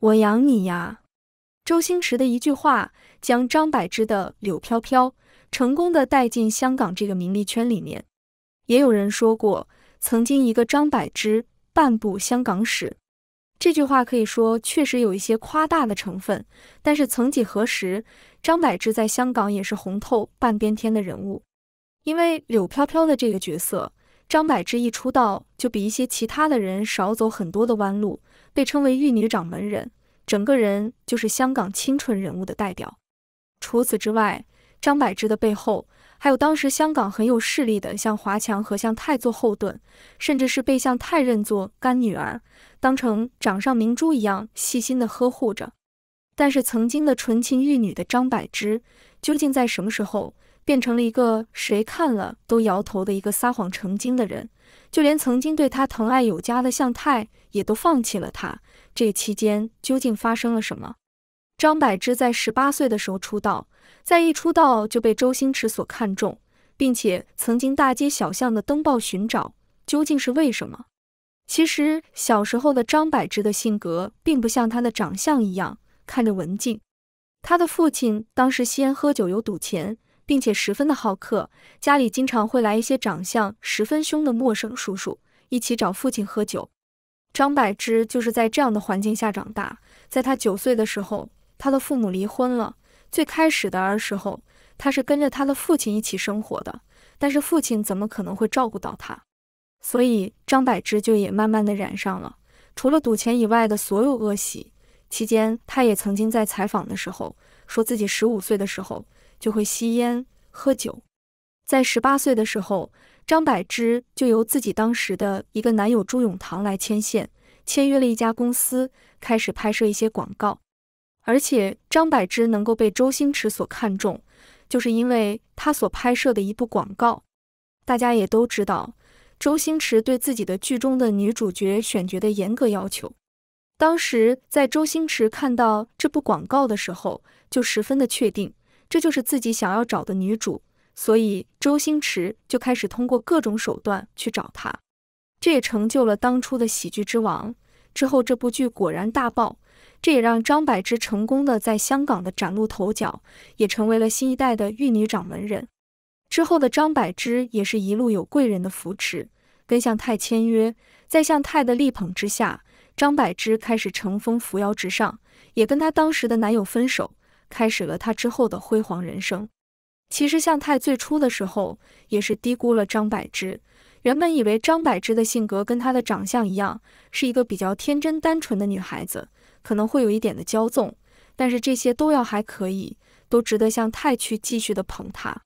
我养你呀！周星驰的一句话，将张柏芝的柳飘飘成功的带进香港这个名利圈里面。也有人说过，曾经一个张柏芝半部香港史，这句话可以说确实有一些夸大的成分。但是曾几何时，张柏芝在香港也是红透半边天的人物。因为柳飘飘的这个角色，张柏芝一出道就比一些其他的人少走很多的弯路。被称为玉女掌门人，整个人就是香港清纯人物的代表。除此之外，张柏芝的背后还有当时香港很有势力的向华强和向太做后盾，甚至是被向太认作干女儿，当成掌上明珠一样细心的呵护着。但是曾经的纯情玉女的张柏芝，究竟在什么时候？变成了一个谁看了都摇头的一个撒谎成精的人，就连曾经对他疼爱有加的向太也都放弃了他。这期间究竟发生了什么？张柏芝在十八岁的时候出道，在一出道就被周星驰所看中，并且曾经大街小巷的登报寻找，究竟是为什么？其实小时候的张柏芝的性格并不像她的长相一样看着文静，她的父亲当时吸烟喝酒有赌钱。并且十分的好客，家里经常会来一些长相十分凶的陌生叔叔，一起找父亲喝酒。张柏芝就是在这样的环境下长大。在他九岁的时候，他的父母离婚了。最开始的儿时候，他是跟着他的父亲一起生活的，但是父亲怎么可能会照顾到他？所以张柏芝就也慢慢的染上了除了赌钱以外的所有恶习。期间，他也曾经在采访的时候说自己十五岁的时候。就会吸烟喝酒，在十八岁的时候，张柏芝就由自己当时的一个男友朱永棠来牵线，签约了一家公司，开始拍摄一些广告。而且张柏芝能够被周星驰所看中，就是因为他所拍摄的一部广告。大家也都知道，周星驰对自己的剧中的女主角选角的严格要求。当时在周星驰看到这部广告的时候，就十分的确定。这就是自己想要找的女主，所以周星驰就开始通过各种手段去找她，这也成就了当初的喜剧之王。之后这部剧果然大爆，这也让张柏芝成功的在香港的崭露头角，也成为了新一代的玉女掌门人。之后的张柏芝也是一路有贵人的扶持，跟向太签约，在向太的力捧之下，张柏芝开始乘风扶摇直上，也跟她当时的男友分手。开始了他之后的辉煌人生。其实向太最初的时候也是低估了张柏芝，原本以为张柏芝的性格跟她的长相一样，是一个比较天真单纯的女孩子，可能会有一点的骄纵，但是这些都要还可以，都值得向太去继续的捧她。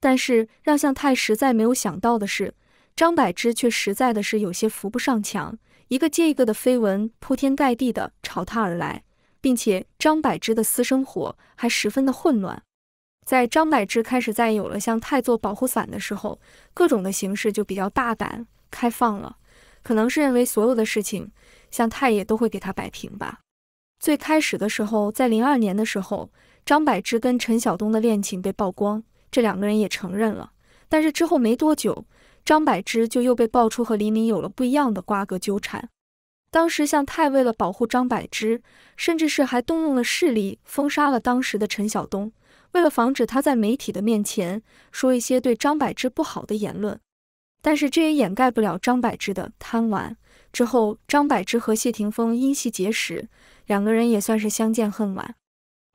但是让向太实在没有想到的是，张柏芝却实在的是有些扶不上墙，一个接一个的绯闻铺天盖地的朝她而来。并且张柏芝的私生活还十分的混乱，在张柏芝开始在有了向太做保护伞的时候，各种的形式就比较大胆开放了，可能是认为所有的事情向太也都会给他摆平吧。最开始的时候，在零二年的时候，张柏芝跟陈晓东的恋情被曝光，这两个人也承认了，但是之后没多久，张柏芝就又被爆出和黎明有了不一样的瓜葛纠缠。当时向太为了保护张柏芝，甚至是还动用了势力封杀了当时的陈晓东，为了防止他在媒体的面前说一些对张柏芝不好的言论。但是这也掩盖不了张柏芝的贪玩。之后，张柏芝和谢霆锋因戏结识，两个人也算是相见恨晚。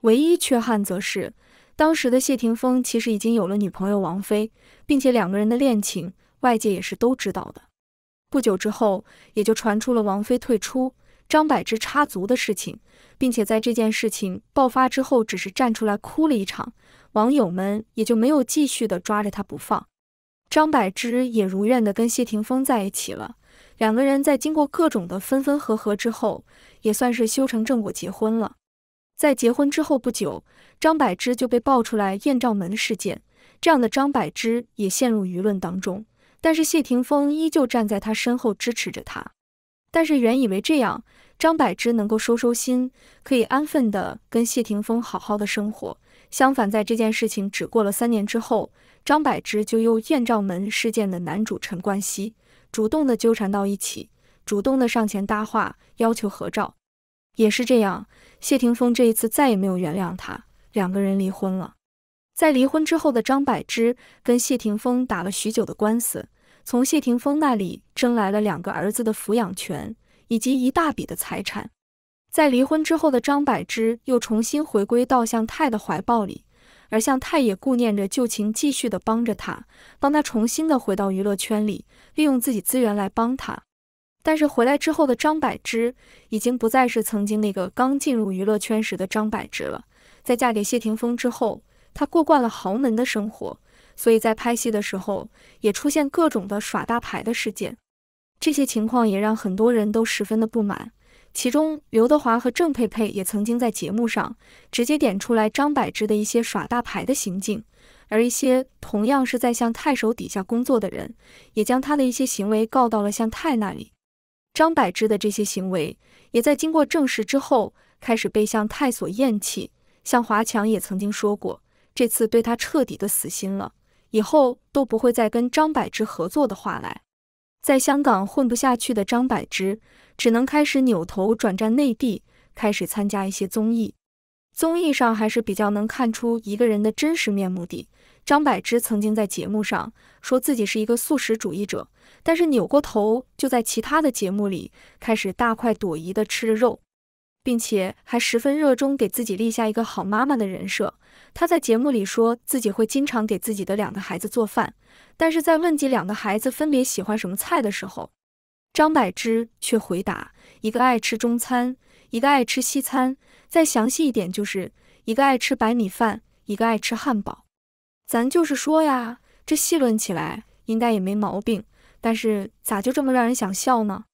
唯一缺憾则是，当时的谢霆锋其实已经有了女朋友王菲，并且两个人的恋情外界也是都知道的。不久之后，也就传出了王菲退出、张柏芝插足的事情，并且在这件事情爆发之后，只是站出来哭了一场，网友们也就没有继续的抓着她不放。张柏芝也如愿的跟谢霆锋在一起了，两个人在经过各种的分分合合之后，也算是修成正果结婚了。在结婚之后不久，张柏芝就被爆出来艳照门事件，这样的张柏芝也陷入舆论当中。但是谢霆锋依旧站在他身后支持着他，但是原以为这样张柏芝能够收收心，可以安分的跟谢霆锋好好的生活。相反，在这件事情只过了三年之后，张柏芝就又艳照门事件的男主陈冠希主动的纠缠到一起，主动的上前搭话，要求合照。也是这样，谢霆锋这一次再也没有原谅他，两个人离婚了。在离婚之后的张柏芝跟谢霆锋打了许久的官司，从谢霆锋那里争来了两个儿子的抚养权以及一大笔的财产。在离婚之后的张柏芝又重新回归到向太的怀抱里，而向太也顾念着旧情，继续的帮着他，帮他重新的回到娱乐圈里，利用自己资源来帮他。但是回来之后的张柏芝已经不再是曾经那个刚进入娱乐圈时的张柏芝了，在嫁给谢霆锋之后。他过惯了豪门的生活，所以在拍戏的时候也出现各种的耍大牌的事件，这些情况也让很多人都十分的不满。其中，刘德华和郑佩佩也曾经在节目上直接点出来张柏芝的一些耍大牌的行径，而一些同样是在向太手底下工作的人，也将他的一些行为告到了向太那里。张柏芝的这些行为也在经过证实之后，开始被向太所厌弃。向华强也曾经说过。这次对他彻底的死心了，以后都不会再跟张柏芝合作的话来，在香港混不下去的张柏芝，只能开始扭头转战内地，开始参加一些综艺。综艺上还是比较能看出一个人的真实面目的。张柏芝曾经在节目上说自己是一个素食主义者，但是扭过头就在其他的节目里开始大快朵颐地吃着肉，并且还十分热衷给自己立下一个好妈妈的人设。他在节目里说自己会经常给自己的两个孩子做饭，但是在问及两个孩子分别喜欢什么菜的时候，张柏芝却回答：一个爱吃中餐，一个爱吃西餐。再详细一点，就是一个爱吃白米饭，一个爱吃汉堡。咱就是说呀，这细论起来应该也没毛病，但是咋就这么让人想笑呢？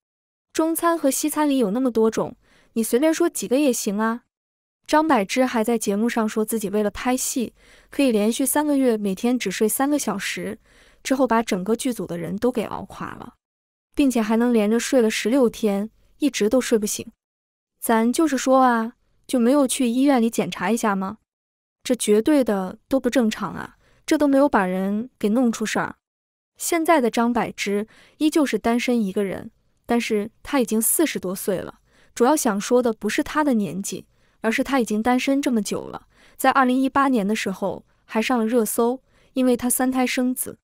中餐和西餐里有那么多种，你随便说几个也行啊。张柏芝还在节目上说自己为了拍戏可以连续三个月每天只睡三个小时，之后把整个剧组的人都给熬垮了，并且还能连着睡了十六天，一直都睡不醒。咱就是说啊，就没有去医院里检查一下吗？这绝对的都不正常啊！这都没有把人给弄出事儿。现在的张柏芝依旧是单身一个人，但是她已经四十多岁了，主要想说的不是她的年纪。而是他已经单身这么久了，在二零一八年的时候还上了热搜，因为他三胎生子，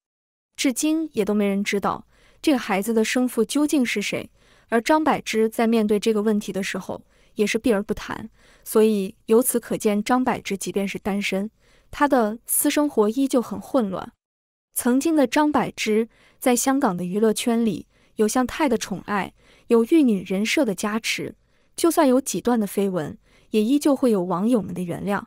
至今也都没人知道这个孩子的生父究竟是谁。而张柏芝在面对这个问题的时候也是避而不谈，所以由此可见，张柏芝即便是单身，她的私生活依旧很混乱。曾经的张柏芝在香港的娱乐圈里，有向太的宠爱，有玉女人设的加持，就算有几段的绯闻。也依旧会有网友们的原谅，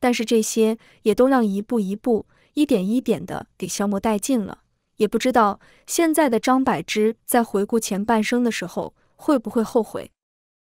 但是这些也都让一步一步、一点一点的给消磨殆尽了。也不知道现在的张柏芝在回顾前半生的时候，会不会后悔。